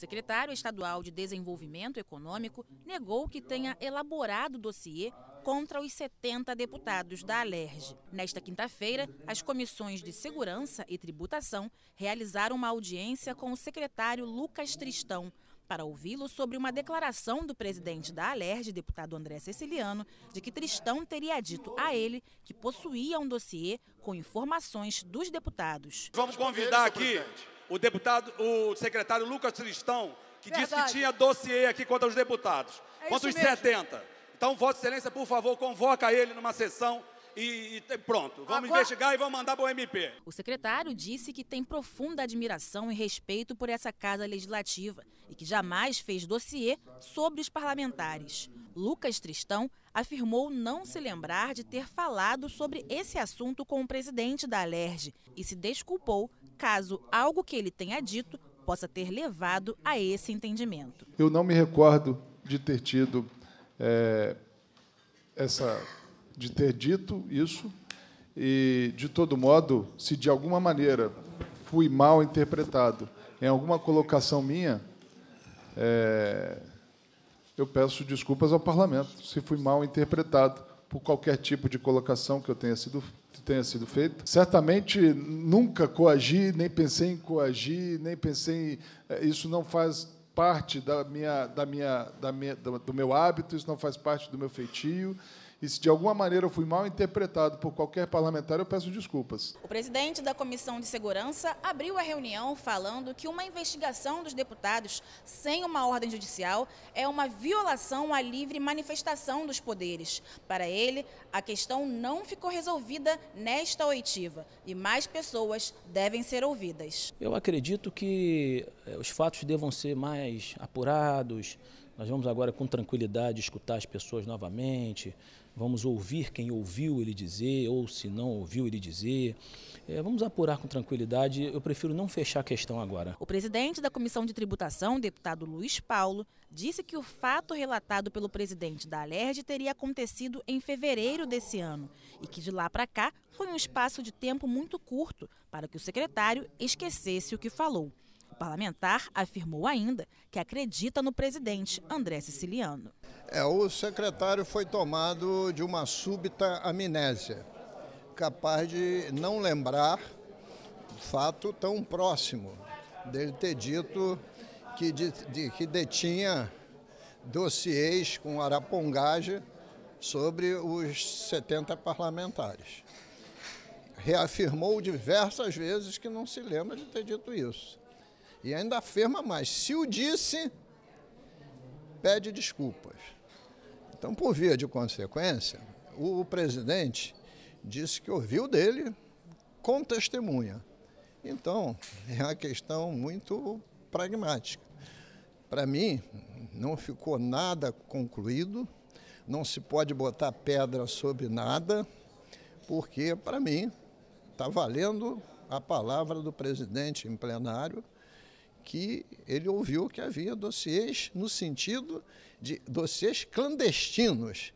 secretário estadual de Desenvolvimento Econômico negou que tenha elaborado dossiê contra os 70 deputados da Alerj. Nesta quinta-feira, as comissões de Segurança e Tributação realizaram uma audiência com o secretário Lucas Tristão para ouvi-lo sobre uma declaração do presidente da Alerj, deputado André Ceciliano, de que Tristão teria dito a ele que possuía um dossiê com informações dos deputados. Vamos convidar aqui o deputado, o secretário Lucas Tristão, que Verdade. disse que tinha dossiê aqui contra os deputados, é contra os mesmo. 70. Então, Vossa Excelência, por favor, convoca ele numa sessão e, e, pronto. Vamos Agora... investigar e vamos mandar para o MP. O secretário disse que tem profunda admiração e respeito por essa casa legislativa e que jamais fez dossiê sobre os parlamentares. Lucas Tristão afirmou não se lembrar de ter falado sobre esse assunto com o presidente da Alerj e se desculpou caso algo que ele tenha dito possa ter levado a esse entendimento. Eu não me recordo de ter tido é, essa, de ter dito isso e de todo modo, se de alguma maneira fui mal interpretado em alguma colocação minha, é, eu peço desculpas ao Parlamento se fui mal interpretado por qualquer tipo de colocação que eu tenha sido tenha sido feita. Certamente nunca coagi, nem pensei em coagir, nem pensei em. Eh, isso não faz parte da minha, da minha, da minha, do meu hábito, isso não faz parte do meu feitio. E se de alguma maneira eu fui mal interpretado por qualquer parlamentar, eu peço desculpas. O presidente da Comissão de Segurança abriu a reunião falando que uma investigação dos deputados sem uma ordem judicial é uma violação à livre manifestação dos poderes. Para ele, a questão não ficou resolvida nesta oitiva e mais pessoas devem ser ouvidas. Eu acredito que eh, os fatos devam ser mais apurados. Nós vamos agora com tranquilidade escutar as pessoas novamente, vamos ouvir quem ouviu ele dizer, ou se não ouviu ele dizer. É, vamos apurar com tranquilidade, eu prefiro não fechar a questão agora. O presidente da Comissão de Tributação, deputado Luiz Paulo, disse que o fato relatado pelo presidente da Alerj teria acontecido em fevereiro desse ano e que de lá para cá foi um espaço de tempo muito curto para que o secretário esquecesse o que falou parlamentar afirmou ainda que acredita no presidente André Siciliano. É, o secretário foi tomado de uma súbita amnésia, capaz de não lembrar fato tão próximo dele ter dito que, de, de, que detinha dossiês com arapongagem sobre os 70 parlamentares reafirmou diversas vezes que não se lembra de ter dito isso. E ainda afirma mais: se o disse, pede desculpas. Então, por via de consequência, o presidente disse que ouviu dele com testemunha. Então, é uma questão muito pragmática. Para mim, não ficou nada concluído, não se pode botar pedra sobre nada, porque, para mim, está valendo a palavra do presidente em plenário que ele ouviu que havia dossiês no sentido de dossiês clandestinos.